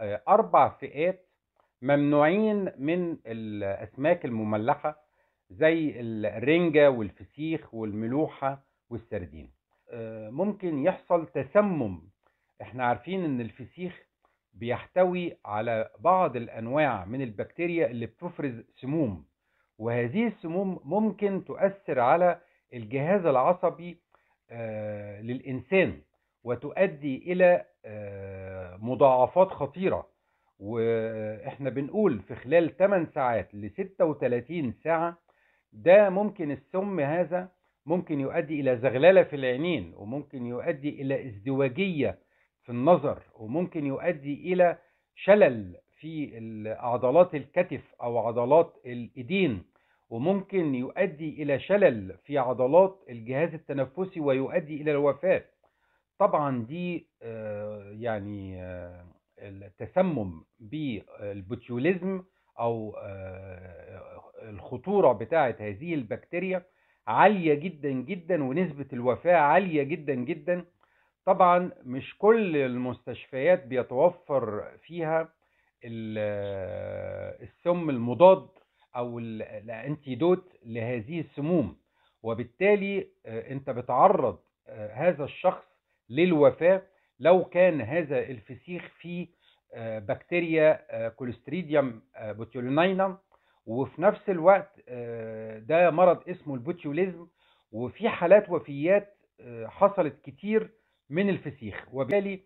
آه، أربع فئات ممنوعين من الأسماك المملحة زي الرنجة والفسيخ والملوحة والسردين آه، ممكن يحصل تسمم احنا عارفين ان الفسيخ بيحتوي على بعض الأنواع من البكتيريا اللي بتفرز سموم وهذه السموم ممكن تؤثر على الجهاز العصبي آه، للإنسان وتؤدي إلى مضاعفات خطيرة واحنا بنقول في خلال 8 ساعات ل 36 ساعة ده ممكن السم هذا ممكن يؤدي إلى زغللة في العينين وممكن يؤدي إلى ازدواجية في النظر وممكن يؤدي إلى شلل في عضلات الكتف أو عضلات الإيدين وممكن يؤدي إلى شلل في عضلات الجهاز التنفسي ويؤدي إلى الوفاة طبعا دي آه، يعني آه، التسمم بالبوتيوليزم او آه، الخطوره بتاعه هذه البكتيريا عاليه جدا جدا ونسبه الوفاه عاليه جدا جدا طبعا مش كل المستشفيات بيتوفر فيها آه، السم المضاد او الانتيدوت لهذه السموم وبالتالي انت بتعرض هذا الشخص للوفاه لو كان هذا الفسيخ فيه آه، بكتيريا كولستريديوم آه، بوتيولينا آه، وفي نفس الوقت ده مرض اسمه البوتيوليزم وفي حالات وفيات حصلت كتير من الفسيخ وبالتالي